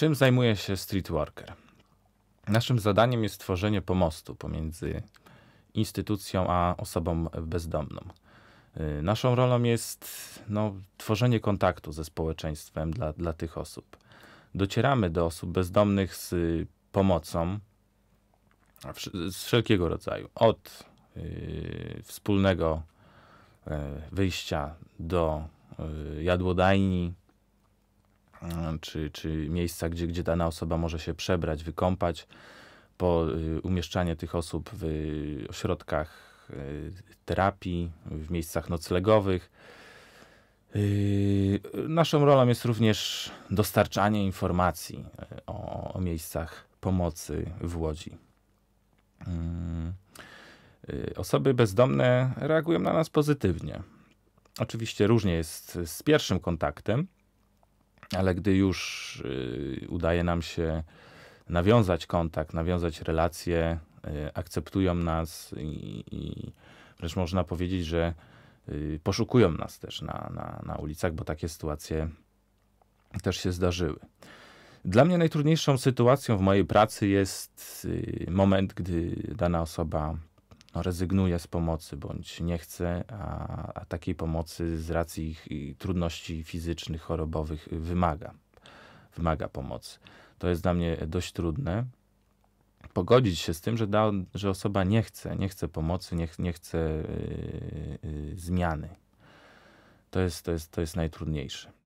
Czym zajmuje się streetworker? Naszym zadaniem jest tworzenie pomostu pomiędzy instytucją a osobą bezdomną. Y, naszą rolą jest no, tworzenie kontaktu ze społeczeństwem dla, dla tych osób. Docieramy do osób bezdomnych z y, pomocą z wszelkiego rodzaju, od y, wspólnego y, wyjścia do y, jadłodajni, E, czy, czy miejsca, gdzie, gdzie dana osoba może się przebrać, wykąpać. Po y, umieszczanie tych osób w ośrodkach y, terapii, w miejscach noclegowych. Y, naszą rolą jest również dostarczanie informacji e, o, o miejscach pomocy w Łodzi. Mm, osoby bezdomne reagują na nas pozytywnie. Oczywiście różnie jest z pierwszym kontaktem, ale gdy już y, udaje nam się nawiązać kontakt, nawiązać relacje, y, akceptują nas i, i wręcz można powiedzieć, że y, poszukują nas też na, na, na ulicach, bo takie sytuacje też się zdarzyły. Dla mnie najtrudniejszą sytuacją w mojej pracy jest moment, gdy dana osoba no, rezygnuje z pomocy bądź nie chce, a, a takiej pomocy z racji ich trudności fizycznych, chorobowych wymaga. Wymaga pomocy. To jest dla mnie dość trudne. Pogodzić się z tym, że, da, że osoba nie chce, nie chce pomocy, nie, nie chce yy, yy, zmiany. To jest, to, jest, to jest najtrudniejsze.